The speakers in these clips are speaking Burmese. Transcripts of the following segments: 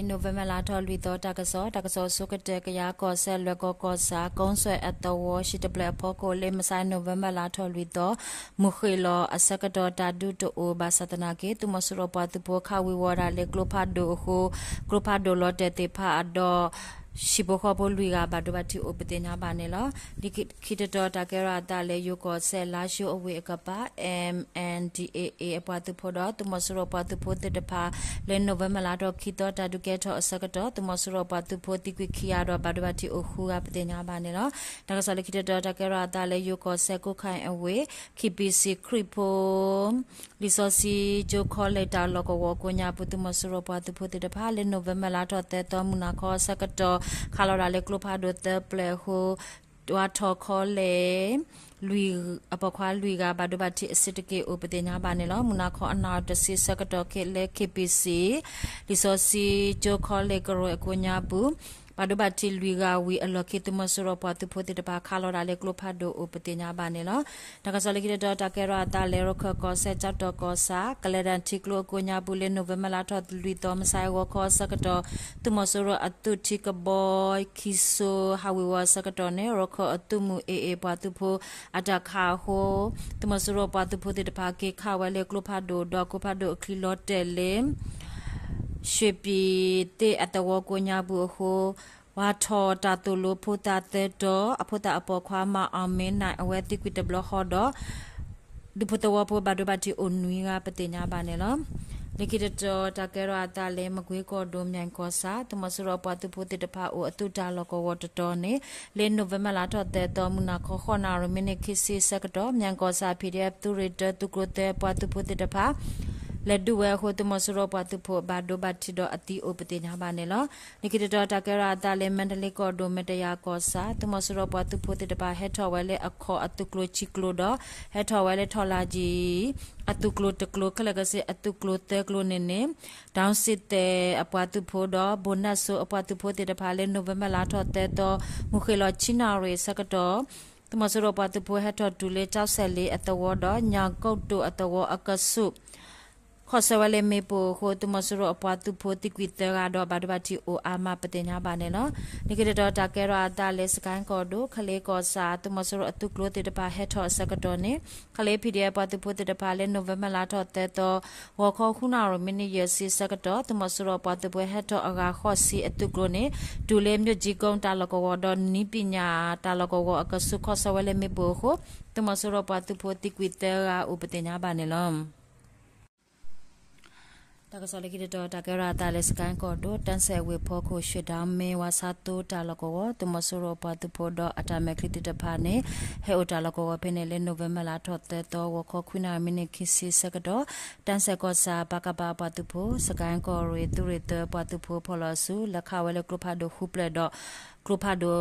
နိုဗ ెంబ လာတော်လွီတော်တကစောတကစောစုကတဲ့ကရာကောဆက်လွက်ကောကောစာကုန်းဆွဲအတဝရှိတပလက်ဖို့ကိုလေမဆိုင်နိုဗ ెంబ လာတော်လွီတော်မုခေလောအစကတော်တာဒုတိုဘာသတနာကေတုမဆူရပတ်ဘောခဝီဝရာလေကလိုဖာဒိုဟိုကလိုဖာဒိုလော့တေတေဖာအဒောရှိဘခဘလူကဘာဒဘတီအိုပတင်နာဘာနယ်လဒီခိတတော်တကရာတလေယုကောဆဲလာရှိုအဝေကပါ MNDAA အပွားသူဖို့တော့သူမဆူရပွားသူဖို့တဲ့တဖာလဲနိုဗ ెంబ လာတော့ခိတော်တဒုကဲထောအစကတော့သူမဆူရပွားသူဖို့တိကွိခိရတော့ဘာဒဘတီအိုခူကပတင်နာဘာနယ်လဒါကဆလခိတတော်တကရာတလေယုကောဆဲကိုခိုင်အဝေခိပီစီခရီပိုလီဆိုစီဂျိုခေါ်လက်တာလောကဝကိုညာပုသူမဆူရပွားသူဖို့တဲ့တဖာလဲနိုဗ ెంబ လာတော့တဲတော်မူနာခေါ်စကတော့ခါလော်ရာလေကလိုဖာဒိုတပလေဟိုတဝါထော်ခေါ်လေလူအပခွာလူကဘာဒဘတိစစ်တကေဥပဒေညာဘာနေလောမနာခေါအနာတစီစကတော်ခေလေ KPC လီဆိုစီဂျိုခေါ်လေကရောအကိုညာဘူးပါဒဘတီလူကဝီအလော်ကေတမဆရပတ်သူဖိုတေတပါခါလော်ဒါလေကလိုဖတ်ဒိုအိုပတိညာဘာနေလောဒါကစော်လေကတဲ့တာကဲရတာလေရခကောဆက်ချတ်တော့ကောစာကလဒန်တီကလိုကိုညာဘူးလေနိုဗမလာထော်လူတော်မဆိုင်ဝခောစကတော့သူမဆရအတုတီကဘောခီဆိုဟာဝီဝစကတော့နေရခအတုမူအေအေပတ်သူဖိုအတခါဟိုသူမဆရပတ်သူဖိုတေတပါကေခါဝဲလေကလိုဖတ်ဒိုဒေါ်ကိုဖတ်ဒိုအခီလော်တဲလေရွှေပြည်တဲ့အတဝကိုညာဘူးဟိုဝါထောတာတူလိုဖုတာတဲ့တော့အဖုတာအပေါ်ခွာမအောင်မင်းနိုင်အဝဲတိကွတဘလဟောတော့ဒီဖုတဝပေါ်ဘာဒဘတိအွန်နွေကပတိညာပါနေလောလကိတတောတကရအတလဲမကွေးကောဒုံမြန်ကောစာတမစရပတုပုတိတဖာအိုအတုတလကောဝတတော်နေလေနိုဗ ెంబ လာတော့တဲ့တော်မူနာခောခနာရမင်းခိစီစကတော်မြန်ကောစာဖီရတူရတတုကရတဲ့ပတုပုတိတဖာလက်ဒူဝဲဟိုတမဆရပတုဖို့ဘာဒိုဘတ်တီဒအတီအိုပတိညာပါနေလောနိကိတတော်တကရာတလည်းမန္တလေးကောဒိုမတရာကောစာတမဆရပတုဖို့တပါဟက်ထော်ဝဲလေအခေါ်အတုကလိုချီကလိုတော့ဟက်ထော်ဝဲလေထော်လာကြီးအတုကလိုတကလိုကလကစေအတုကလိုတကလိုနေနေဒေါင်းစစ်တဲ့အပွားတုဖို့တော့ဘိုနတ်ဆိုအပွားတုဖို့တပါလေနိုဗမ်ဘာလာထော်တဲ့တော့မုခေလောချီနာရေစကတော့တမဆရပတုဖို့ဟက်ထော်တူလေကြောက်ဆက်လေးအတဝေါ်တော့ညာကုတ်တုအတဝေါ်အကဆုခောဆဝလေမေပိုခိုတမဆူရအပွားသူဖိုတိကွီတရာတော့ဘာဒဘတီအိုအာမပတင်ညာပါနေနော်နိကေတော့တာကဲရာတာလေစကန်ကောဒိုခလေကောစာတမဆူရအတုကလိုတေတပါဟက်ထော့စကတော်နေခလေ PDF ပသူဖိုတေတပါလေနိုဗမ်ဘာလာတော့တဲတော့ဝခောခုနာရမီနီယစီစကတော်တမဆူရပသူဘွဲဟက်ထော့အဂါခောစီအတုကလိုနေဒူလေမြို့ကြီးကုန်းတာလကောတော့နိပညာတာလကောကအကဆုခောဆဝလေမေပိုခိုတမဆူရပသူဖိုတိကွီတရာဥပတင်ညာပါနေလောတကဆောလကိတောတကရာတလစကန်ကောဒိုတန်ဆဲဝေဖို့ကိုရွှေဒါမေဝါစာတိုတလကောတမဆူရောပတ်ဖို့ဒအတမခရတိတဖာနေဟေအိုတလကောပင်နေလေနိုဗ ెంబర్ လာထော့တဲ့တော့ဝခခွိနာမီနီခိစီစကတော့တန်ဆဲကောစာဘကဘာပတ်ဖို့စကန်ကောရေတူရတပတ်ဖို့ဖော်လဆူလခဝဲလကရဖာဒိုခုပလက်တော့ကလဖာဒို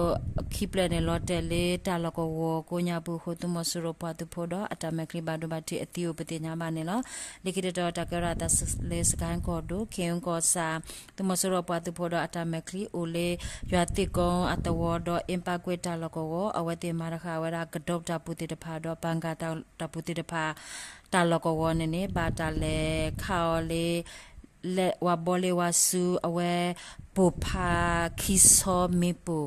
ခိပလနေလော်တဲလေတာလကောဝကိုညာဘူးဟုတ်မဆူရပတ်ဖို့တော့အတမခရဘဒိုဘတိအတီယိုပတိညာမနေလောလိခိတတော်တကရတာလေစကန်ကောဒိုခင်ကောစာတမဆူရပတ်ဖို့တော့အတမခရီအိုလေရွာတိကောအတဝဒေါ်အင်ပါကွေတာလကောဝအဝတိမာရခဝရကဒေါပတာပုတိတဖာတော့ပန်ကာတာပုတိတဖာတာလကောဝနေနေဘာတာလေခါောလေလက်ဝဘလေဝဆူအဝဲပုဖာခိဆောမေပု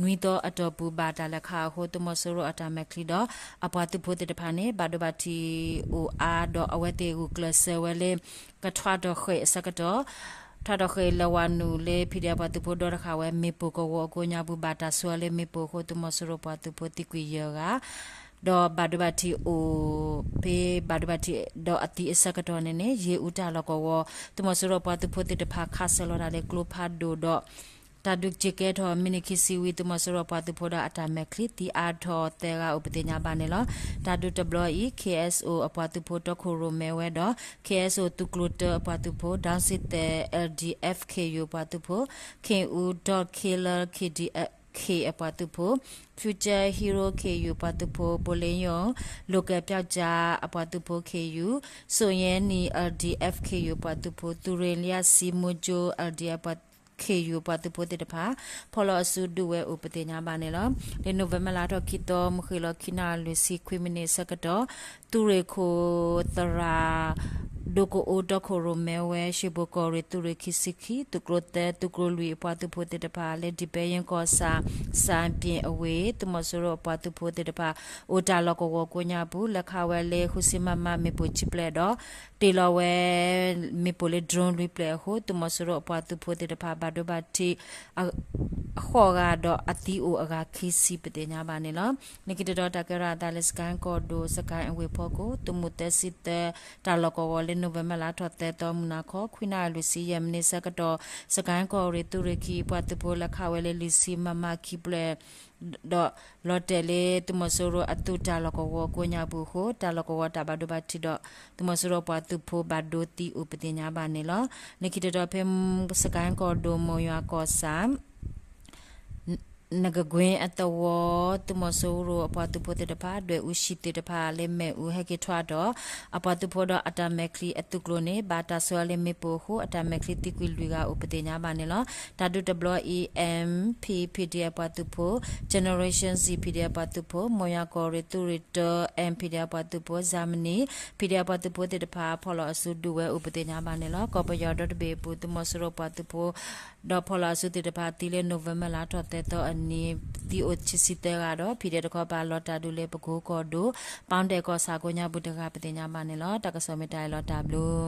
နွီတော့အတော်ပူပါတာလက်ခါဟိုတမဆိုရအတာမက်ခလီတော့အပွားသူဖို့တဲ့ဖာနေဘာဒဘတီအိုအာတော့အဝဲတေကိုကလဆဝဲလေကထွားတော့ခွေစကတော့ထတော့ခေလဝနူလေဖိရပတပုဒရခဝဲမေပုကောကိုညာဘူးဘာတာဆွဲလေမေပုခိုတမဆရပတပုတိကွေယောဂါဒေါ်ဘာဒဘတီအိုဖေဘာဒဘတီဒေါ်အတီအစကတော့နေနေရေဦးတာလောက်ကောသူမစရပတ်သူဖို့တဲ့ဖာခါဆလောရလေကလိုဖာဒိုဒေါ်တာဒုချေကေထောမီနီခီစီဝီတမဆရပတုဖိုဒါအတာမက်ခလီတီအာထောတေရာဥပတိညာပါနေလောတာဒု WE KSO အပတုဖိုတခိုရိုမဲဝဲတော့ KSO တုကလိုတအပတုဖိုဒေါစစ်တဲ့ LDFKU ပတုဖို KU.killer KDF ခေအပတ်သူဖို့ future hero ku ပတ်သူဖို့ဘလင်းယုံ local ပြောက်ကြားအပတ်သူဖို့ ku ဆိုရင်နီ ldf ku ပတ်သူဖို့သူရင်လျစီမူဂျို ldf ပတ် KU ပတ်သူပိုတေတဖာဖော်လအစုဒူဝဲဥပတိညာပါနေလောဒီနိုဗ ెంబ လာတော့ခိတော်မခိလခိနာလူစီခွေမနေစကတော်သူရေခိုတရာ doko o doko romewe shiboko re ture kisiki tukro te tukro lui pwa tu phote de pa le di pe yin ko sa sa pin awe tu mo so ro pwa tu phote de pa o ta lo ko ko nya bu la kha we le hu si ma ma me po chi ple do te lo we me po le drone lui ple ho tu mo so ro pwa tu phote de pa ba do ba ti a kho ga do a ti o a ga khi si pe de nya ba ne lo ne ki de do ta ka ra ta le scan ko do sakai awe pho ko tu mu te si te ta lo ko လေနိုဗမ်ဘာလာထော်တဲတော်မူနာခေါ်ခွိနာလူစီယမ်နေစကတော့စကိုင်းကော်ရီတူရကီပတ်တပိုလခဝဲလေလီစီမမခိပလက်တော့လော်တယ်လေသူမဆိုရအတူတာလကောကိုညာဘူးဟိုတာလကောတာဘဒဘတိတော့သူမဆိုရပွားသူဖိုဘဒိုတီဥပတိညာဘာနေလောနေခိတတော်ဖေစကိုင်းကော်ဒိုမိုယွာကောဆမ်နဂကွင်းအတဝသူမဆိုးရအပတူပိုတေတဖာတွေဥရှိတေတဖာလေမဲဥဟကေထွားတော့အပတူဖိုတော့အတမက်ခလီအတုကလိုနေဘာတာဆွာလေမေပိုဟုအတမက်ခလီတိကွီလူကဥပတိညာပါနေလောဓာတု WEM PPD အပတူဖို Generation Z PD အပတူဖိုမောယာကောရီတူရီတ MPD အပတူဖိုဇာမနီ PD အပတူဖိုတေတဖာဖော်လောအစုဒူဝဲဥပတိညာပါနေလောကောပယော .be ပူသူမဆိုးရပတူဖိုဒေါ်ဖော်လောအစုတေတဖာတီလေနိုဝင်ဘာလာတော့တဲ့တော့နီတီအိုချစ်စီတဲကတော့ဖီတဲ့တခေါ်ပါလော်တာဒူလေပကိုးကော်ဒူပေါင်းတဲ့ကော်စာကိုညာဘုဒ္ဓကပတိညာမနဲ့လောတက္ကဆောမီတိုင်လော်တာဘလူး